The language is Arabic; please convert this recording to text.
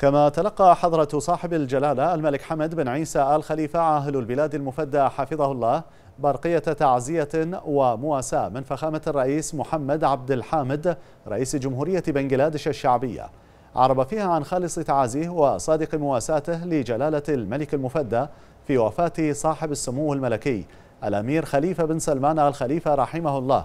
كما تلقى حضرة صاحب الجلالة الملك حمد بن عيسى آل خليفة عاهل البلاد المفدى حفظه الله برقية تعزية ومواساة من فخامة الرئيس محمد عبد الحامد رئيس جمهورية بنجلاديش الشعبية عرب فيها عن خالص تعازيه وصادق مواساته لجلالة الملك المفدى في وفاة صاحب السمو الملكي الأمير خليفة بن سلمان الخليفة رحمه الله